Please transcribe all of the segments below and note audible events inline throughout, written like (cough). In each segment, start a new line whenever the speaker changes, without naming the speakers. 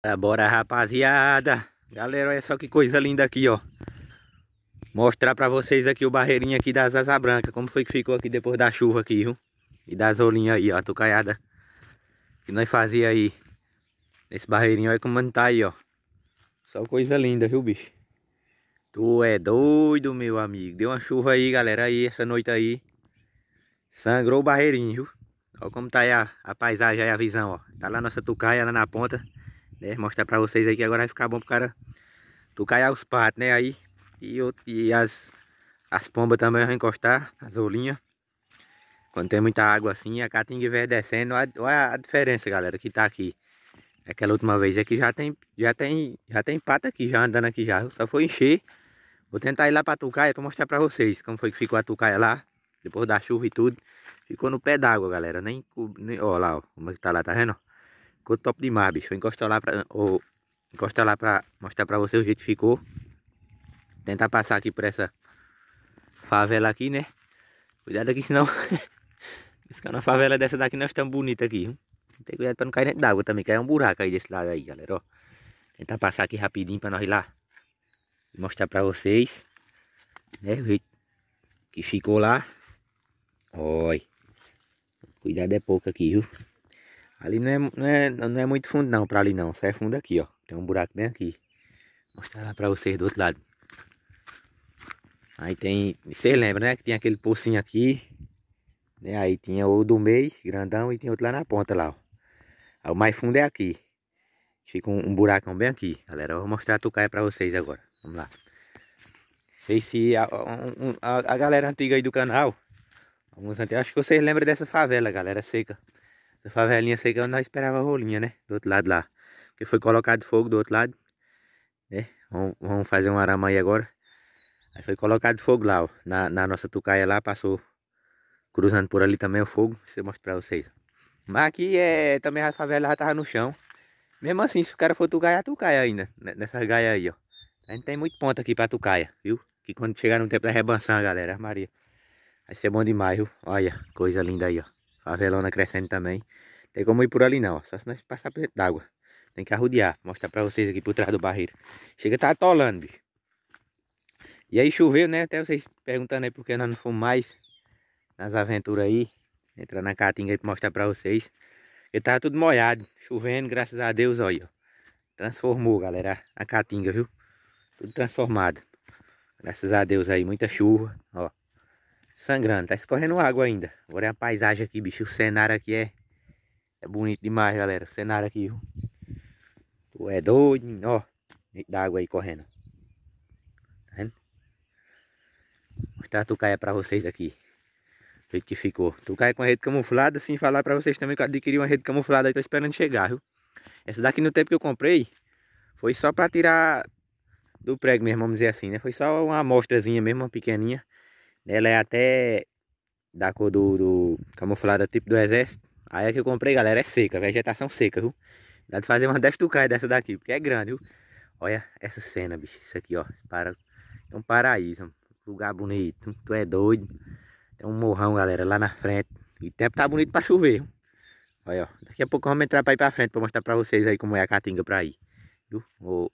É, bora rapaziada Galera, olha só que coisa linda aqui, ó Mostrar pra vocês aqui o barreirinho aqui das asas brancas Como foi que ficou aqui depois da chuva aqui, viu? E das olinhas aí, ó, a tucaiada Que nós fazia aí nesse barreirinho, olha como tá aí, ó Só coisa linda, viu, bicho? Tu é doido, meu amigo Deu uma chuva aí, galera, aí, essa noite aí Sangrou o barreirinho, viu? Olha como tá aí a, a paisagem, aí a visão, ó Tá lá nossa tucaia, lá na ponta né? Mostrar pra vocês aí que agora vai ficar bom pro cara tucaiar os patos, né? Aí e, e as, as pombas também vão encostar, as olhinhas. Quando tem muita água assim, a caatinga vem descendo. Olha, a diferença, galera, que tá aqui. Aquela última vez aqui é já tem, já tem, já tem pata aqui, já andando aqui já. só foi encher. Vou tentar ir lá pra Tucaia pra mostrar pra vocês como foi que ficou a Tucaia lá. Depois da chuva e tudo. Ficou no pé d'água, galera. Nem, nem. Ó lá, ó, como é que tá lá, tá vendo? Ficou top demais, bicho. Vou encostar lá pra, ou, encostar lá pra mostrar pra vocês o jeito que ficou. Tentar passar aqui por essa favela aqui, né? Cuidado aqui, senão... Ficar (laughs) na favela dessa daqui nós estamos bonita aqui. Hein? Tem cuidado pra não cair dentro d'água também, que é um buraco aí desse lado aí, galera, ó. Tentar passar aqui rapidinho pra nós ir lá. Mostrar pra vocês. Né, o jeito que ficou lá. Oi, Cuidado é pouco aqui, viu? Ali não é, não é, não é muito fundo não para ali não. Só é fundo aqui, ó. Tem um buraco bem aqui. Vou mostrar lá para vocês do outro lado. Aí tem, vocês lembram, né? Que tinha aquele pocinho aqui. Né? Aí tinha o do meio, grandão, e tem outro lá na ponta lá, ó. Aí o mais fundo é aqui. Fica um, um buracão bem aqui, galera. Eu vou mostrar a tucaia para vocês agora. Vamos lá. Sei se a, a, a galera antiga aí do canal, alguns antigos, acho que vocês lembram dessa favela, galera, seca. Da favelinha secando, nós esperava a rolinha, né? Do outro lado lá. Porque foi colocado fogo do outro lado. Né? Vamos, vamos fazer um arama aí agora. Aí foi colocado fogo lá, ó. Na, na nossa tucaia lá, passou cruzando por ali também o fogo. Isso eu mostrar pra vocês. Mas aqui é, também a favela já tava no chão. Mesmo assim, se o cara for tucaia, é tucaia ainda. Né? Nessas gaias aí, ó. A gente tem muito ponto aqui pra tucaia, viu? Que quando chegar no tempo da rebanção, galera, Maria. Vai ser bom demais, viu? Olha, coisa linda aí, ó. A velona crescendo também. Tem como ir por ali não, ó. Só se nós passar por dentro d'água. Tem que arrudear, Mostrar pra vocês aqui por trás do barreiro. Chega tá atolando, bicho. E aí choveu, né? Até vocês perguntando aí por que nós não fomos mais nas aventuras aí. Entrar na caatinga aí pra mostrar pra vocês. Porque tava tudo molhado. Chovendo, graças a Deus, olha. Transformou, galera, a caatinga, viu? Tudo transformado. Graças a Deus aí, muita chuva, ó sangrando. Tá escorrendo água ainda. Agora é a paisagem aqui, bicho. O cenário aqui é, é bonito demais, galera. O cenário aqui, viu? Tu é doido, ó. Da água aí correndo. Tá vendo? Mostrar a tucaia pra vocês aqui. O jeito que ficou. Tucaia com a rede camuflada. Sem falar pra vocês também que eu adquiri uma rede camuflada. Aí tô esperando chegar, viu? Essa daqui no tempo que eu comprei. Foi só pra tirar do prego mesmo, vamos dizer assim, né? Foi só uma amostrazinha mesmo, uma pequeninha. Ela é até da cor do, do camuflada tipo do exército. Aí é que eu comprei, galera, é seca, vegetação seca, viu? Dá de fazer uma 10 tucais dessa daqui, porque é grande, viu? Olha essa cena, bicho. Isso aqui, ó. Para... É um paraíso, um lugar bonito. Tu é doido. Tem um morrão, galera, lá na frente. E o tempo tá bonito pra chover. Viu? Olha, ó. Daqui a pouco vamos entrar pra ir pra frente pra mostrar pra vocês aí como é a caatinga pra ir. Viu? Vou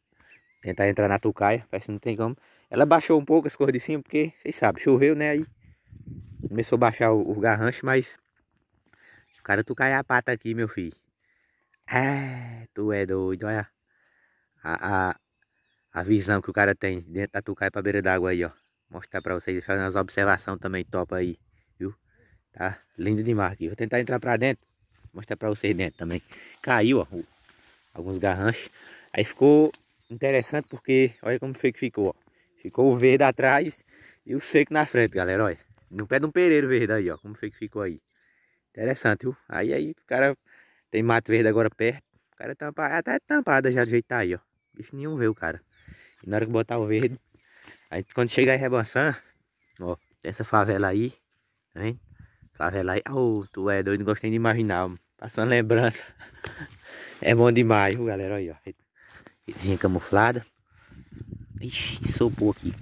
tentar entrar na tucaia. Parece que não tem como. Ela baixou um pouco as cores de cima, porque vocês sabem, choveu, né? Aí começou a baixar o, o garrancho, mas. O cara tu cai a pata aqui, meu filho. É, tu é doido, olha. A, a, a visão que o cara tem dentro da tucaia pra beira d'água aí, ó. Mostrar pra vocês, fazer umas observações também top aí, viu? Tá lindo demais aqui. Vou tentar entrar pra dentro, mostrar pra vocês dentro também. Caiu, ó, alguns garranchos. Aí ficou interessante porque, olha como foi que ficou, ó. Ficou o verde atrás e o seco na frente, galera, olha. No pé de um pereiro verde aí, ó. Como foi que ficou aí. Interessante, viu? Aí, aí, o cara tem mato verde agora perto. O cara tampa, até é tampada já do jeito tá aí, ó. Bicho nenhum vê o cara. E na hora que botar o verde, aí quando chegar em Rebançã, ó, essa favela aí, tá vendo? Favela aí, oh, tu é doido, não gostei de imaginar, passando lembrança. (laughs) é bom demais, viu, galera, aí, ó. Vizinha camuflada. Ixi, sopou aqui.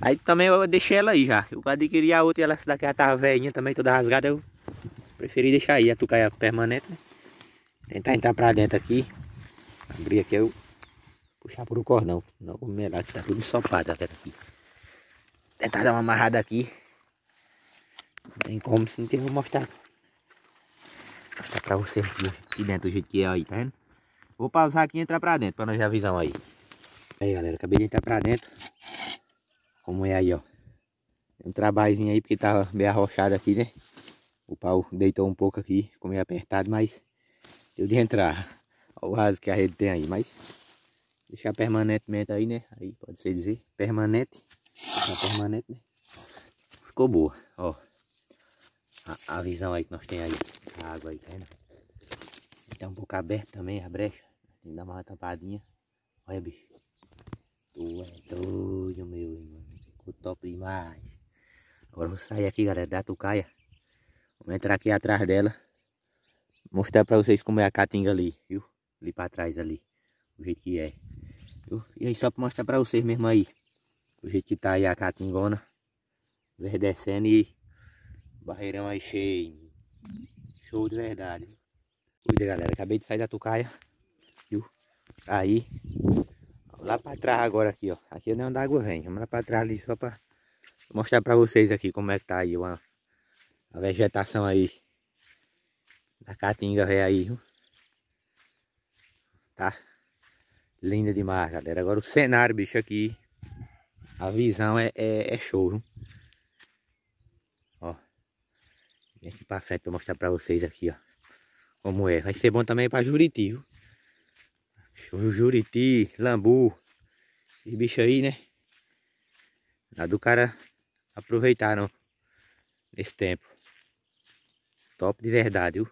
Aí também eu deixei ela aí já. Eu adquiri a outra e ela, essa daqui já tava tá velhinha também, toda rasgada. Eu preferi deixar aí a tucaia é permanente, né? Tentar entrar pra dentro aqui. Abrir aqui, eu puxar por o cordão. Não vou melhor que tá tudo ensopado até aqui. Tentar dar uma amarrada aqui. Não tem como, se não tem, vou mostrar. Mostrar pra vocês aqui, aqui dentro do jeito que é aí, tá vendo? Vou pausar aqui e entrar pra dentro, pra nós ver a visão aí. Aí galera, acabei de entrar pra dentro. Como é aí, ó. Tem um trabalhinho aí porque tava tá meio arrochado aqui, né? O pau deitou um pouco aqui, ficou meio apertado, mas deu de entrar. Olha o raso que a rede tem aí, mas deixar permanentemente aí, né? Aí pode ser dizer permanente, permanente, né? Ficou boa, ó. A, a, visão aí que nós tem aí, a água aí, tá vendo? Tá um pouco aberto também a brecha, tem que dar uma tampadinha. Olha, bicho. Tu é doido, meu irmão. Ficou top demais. Agora vou sair aqui, galera, da tucaia. Vamos entrar aqui atrás dela. Mostrar pra vocês como é a caatinga ali, viu? Ali pra trás, ali. O jeito que é. Viu? E aí, só pra mostrar pra vocês mesmo aí. O jeito que tá aí a caatingona. Verdecendo e barreirão aí cheio. Show de verdade. Cuida, galera. Acabei de sair da tucaia. Viu? Tá aí lá para trás agora aqui, ó. Aqui é onde a água vem. Vamos lá para trás ali só para mostrar para vocês aqui como é que tá aí uma, a vegetação aí da caatinga vem aí, viu? Tá linda demais, galera. Agora o cenário, bicho, aqui, a visão é, é, é show, viu? Ó, vem aqui para frente para mostrar para vocês aqui, ó, como é. Vai ser bom também para Juriti, viu? Juriti, lambu. Esses bichos aí, né? Dá do cara aproveitaram esse Nesse tempo. Top de verdade, viu?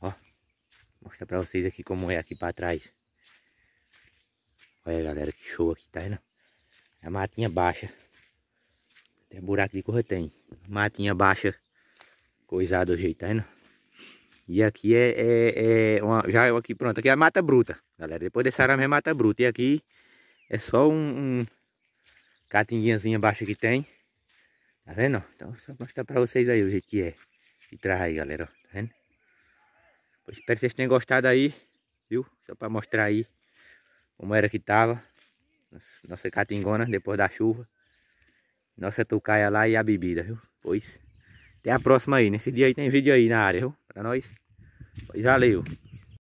Ó. Mostrar pra vocês aqui como é aqui pra trás. Olha, galera, que show aqui, tá vendo? É a matinha baixa. tem buraco de corra tem. Matinha baixa. Coisado do jeito, tá vendo? E aqui é, é, é uma, já é aqui, pronto, aqui é a mata bruta, galera. Depois desse arame é mata bruta. E aqui é só um, um catinguinhazinha baixa que tem. Tá vendo? Então, só mostrar pra vocês aí o jeito que é. E traz aí, galera, Tá vendo? espero que vocês tenham gostado aí, viu? Só pra mostrar aí como era que tava. Nossa catingona depois da chuva. Nossa tucaia lá e a bebida, viu? Pois, até a próxima aí. Nesse dia aí tem vídeo aí na área, viu? Pra nós. Valeu!